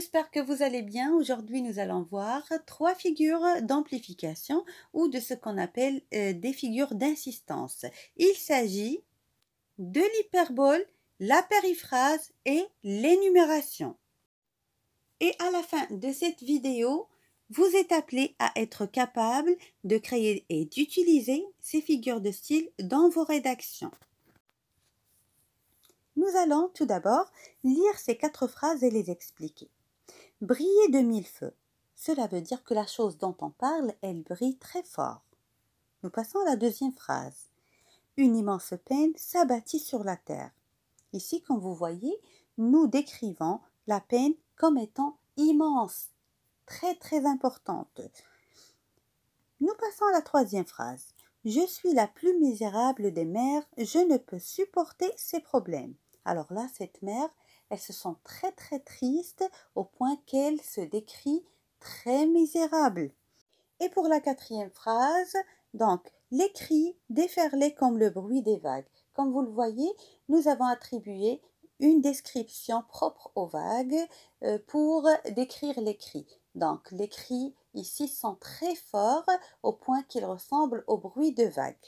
j'espère que vous allez bien. Aujourd'hui, nous allons voir trois figures d'amplification ou de ce qu'on appelle euh, des figures d'insistance. Il s'agit de l'hyperbole, la périphrase et l'énumération. Et à la fin de cette vidéo, vous êtes appelé à être capable de créer et d'utiliser ces figures de style dans vos rédactions. Nous allons tout d'abord lire ces quatre phrases et les expliquer. Briller de mille feux. Cela veut dire que la chose dont on parle, elle brille très fort. Nous passons à la deuxième phrase. Une immense peine s'abattit sur la terre. Ici, comme vous voyez, nous décrivons la peine comme étant immense, très très importante. Nous passons à la troisième phrase. Je suis la plus misérable des mères, je ne peux supporter ces problèmes. Alors là, cette mère, elles se sentent très très tristes au point qu'elles se décrit très misérables. Et pour la quatrième phrase, donc les cris déferlaient comme le bruit des vagues. Comme vous le voyez, nous avons attribué une description propre aux vagues euh, pour décrire les cris. Donc les cris ici sont très forts au point qu'ils ressemblent au bruit de vagues.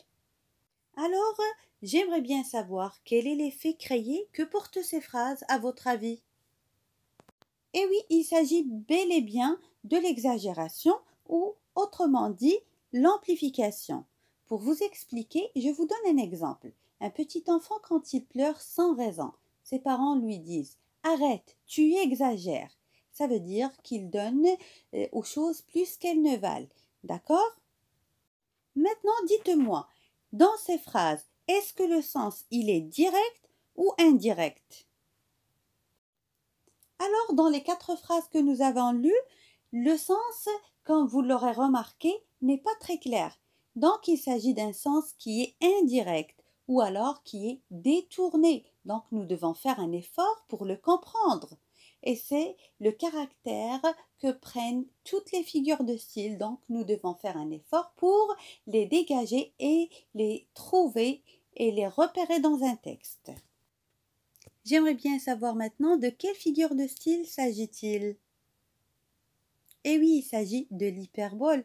Alors, j'aimerais bien savoir quel est l'effet créé que portent ces phrases, à votre avis. Eh oui, il s'agit bel et bien de l'exagération ou, autrement dit, l'amplification. Pour vous expliquer, je vous donne un exemple. Un petit enfant, quand il pleure sans raison, ses parents lui disent Arrête, tu exagères. Ça veut dire qu'il donne euh, aux choses plus qu'elles ne valent. D'accord Maintenant, dites-moi, dans ces phrases, est-ce que le sens il est direct ou indirect Alors dans les quatre phrases que nous avons lues, le sens, comme vous l'aurez remarqué, n'est pas très clair. Donc il s'agit d'un sens qui est indirect ou alors qui est détourné. Donc nous devons faire un effort pour le comprendre et c'est le caractère que prennent toutes les figures de style. Donc nous devons faire un effort pour les dégager et les trouver et les repérer dans un texte. J'aimerais bien savoir maintenant de quelle figure de style s'agit-il. Eh oui, il s'agit de l'hyperbole.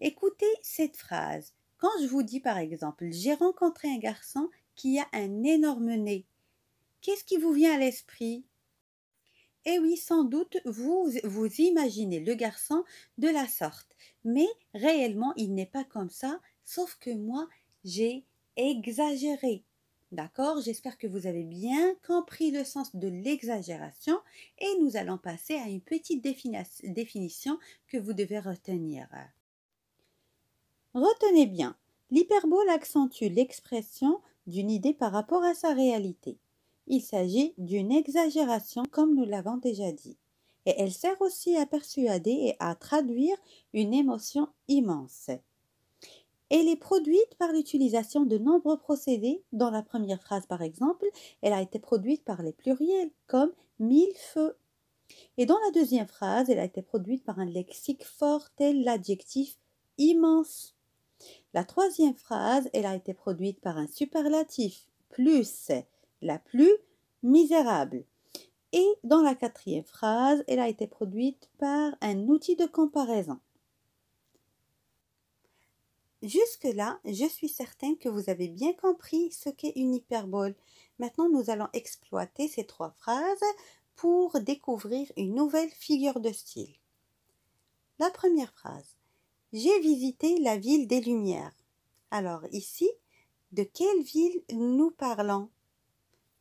Écoutez cette phrase. Quand je vous dis par exemple j'ai rencontré un garçon qui a un énorme nez, qu'est-ce qui vous vient à l'esprit eh oui, sans doute, vous, vous imaginez le garçon de la sorte. Mais réellement, il n'est pas comme ça, sauf que moi, j'ai exagéré. D'accord J'espère que vous avez bien compris le sens de l'exagération et nous allons passer à une petite définition que vous devez retenir. Retenez bien, l'hyperbole accentue l'expression d'une idée par rapport à sa réalité. Il s'agit d'une exagération comme nous l'avons déjà dit, et elle sert aussi à persuader et à traduire une émotion immense. Elle est produite par l'utilisation de nombreux procédés. Dans la première phrase, par exemple, elle a été produite par les pluriels, comme mille feux. Et dans la deuxième phrase, elle a été produite par un lexique fort tel l'adjectif immense. La troisième phrase, elle a été produite par un superlatif, plus, la plus misérable. Et dans la quatrième phrase, elle a été produite par un outil de comparaison. Jusque-là, je suis certaine que vous avez bien compris ce qu'est une hyperbole. Maintenant, nous allons exploiter ces trois phrases pour découvrir une nouvelle figure de style. La première phrase. J'ai visité la ville des Lumières. Alors ici, de quelle ville nous parlons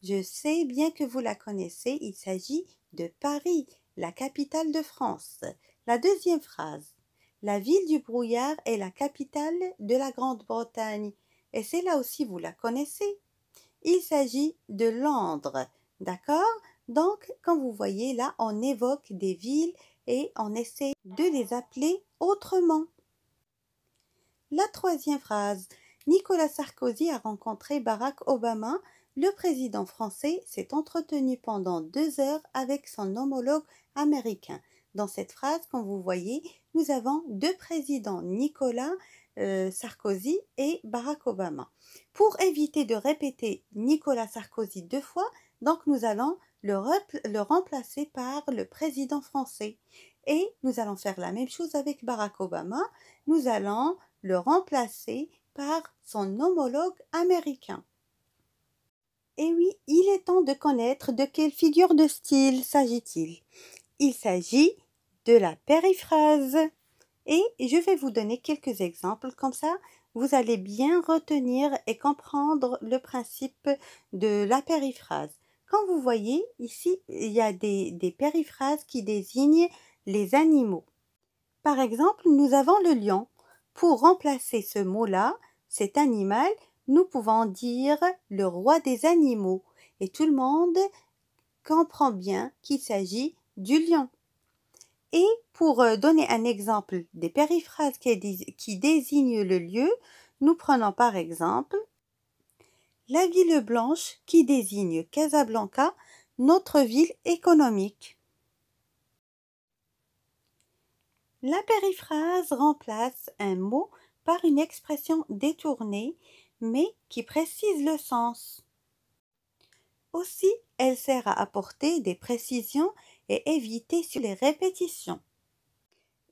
je sais bien que vous la connaissez, il s'agit de Paris, la capitale de France. La deuxième phrase. La ville du brouillard est la capitale de la Grande-Bretagne. Et c'est là aussi vous la connaissez. Il s'agit de Londres. D'accord Donc, quand vous voyez là, on évoque des villes et on essaie de les appeler autrement. La troisième phrase. Nicolas Sarkozy a rencontré Barack Obama le président français s'est entretenu pendant deux heures avec son homologue américain. Dans cette phrase, comme vous voyez, nous avons deux présidents, Nicolas euh, Sarkozy et Barack Obama. Pour éviter de répéter Nicolas Sarkozy deux fois, donc nous allons le remplacer par le président français. Et nous allons faire la même chose avec Barack Obama. Nous allons le remplacer par son homologue américain. Eh oui, il est temps de connaître de quelle figure de style s'agit-il. Il s'agit de la périphrase. Et je vais vous donner quelques exemples, comme ça vous allez bien retenir et comprendre le principe de la périphrase. Quand vous voyez ici, il y a des, des périphrases qui désignent les animaux. Par exemple, nous avons le lion. Pour remplacer ce mot-là, cet animal, nous pouvons dire le roi des animaux et tout le monde comprend bien qu'il s'agit du lion. Et pour euh, donner un exemple des périphrases qui désignent le lieu, nous prenons par exemple la ville blanche qui désigne Casablanca, notre ville économique. La périphrase remplace un mot par une expression détournée mais qui précise le sens. Aussi, elle sert à apporter des précisions et éviter sur les répétitions.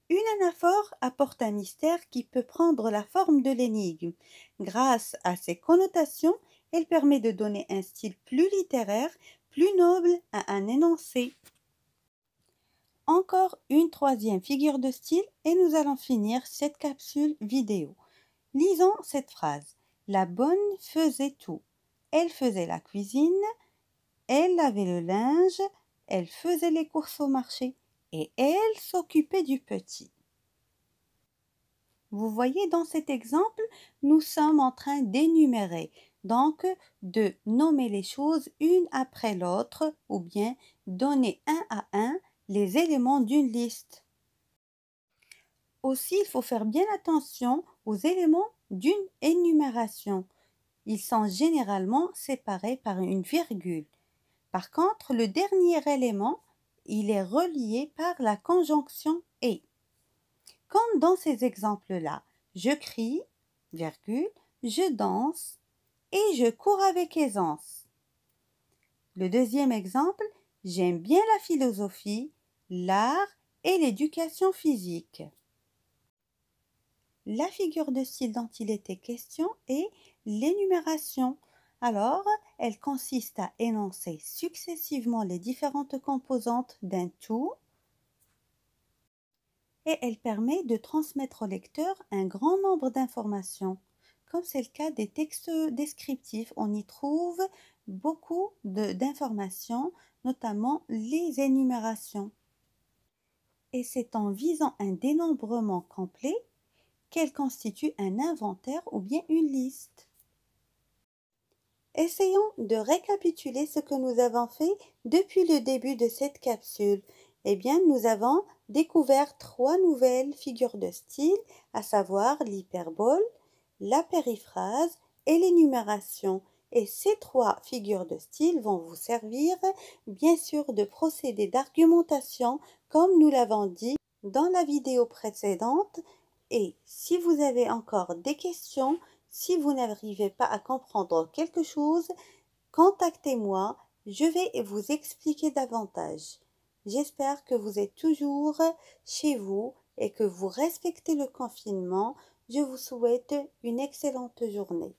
Une anaphore apporte un mystère qui peut prendre la forme de l'énigme. Grâce à ses connotations, elle permet de donner un style plus littéraire, plus noble à un énoncé. Encore une troisième figure de style et nous allons finir cette capsule vidéo. Lisons cette phrase. La bonne faisait tout. Elle faisait la cuisine, elle lavait le linge, elle faisait les courses au marché et elle s'occupait du petit. Vous voyez, dans cet exemple, nous sommes en train d'énumérer, donc de nommer les choses une après l'autre ou bien donner un à un les éléments d'une liste. Aussi, il faut faire bien attention aux éléments d'une énumération. Ils sont généralement séparés par une virgule. Par contre, le dernier élément, il est relié par la conjonction et. Comme dans ces exemples-là, je crie, virgule, je danse et je cours avec aisance. Le deuxième exemple, j'aime bien la philosophie, l'art et l'éducation physique la figure de style dont il était question est l'énumération. Alors, elle consiste à énoncer successivement les différentes composantes d'un tout et elle permet de transmettre au lecteur un grand nombre d'informations. Comme c'est le cas des textes descriptifs, on y trouve beaucoup d'informations, notamment les énumérations. Et c'est en visant un dénombrement complet qu'elle constitue un inventaire ou bien une liste. Essayons de récapituler ce que nous avons fait depuis le début de cette capsule. Eh bien, nous avons découvert trois nouvelles figures de style, à savoir l'hyperbole, la périphrase et l'énumération. Et ces trois figures de style vont vous servir, bien sûr, de procédés d'argumentation, comme nous l'avons dit dans la vidéo précédente, et si vous avez encore des questions, si vous n'arrivez pas à comprendre quelque chose, contactez-moi, je vais vous expliquer davantage. J'espère que vous êtes toujours chez vous et que vous respectez le confinement. Je vous souhaite une excellente journée.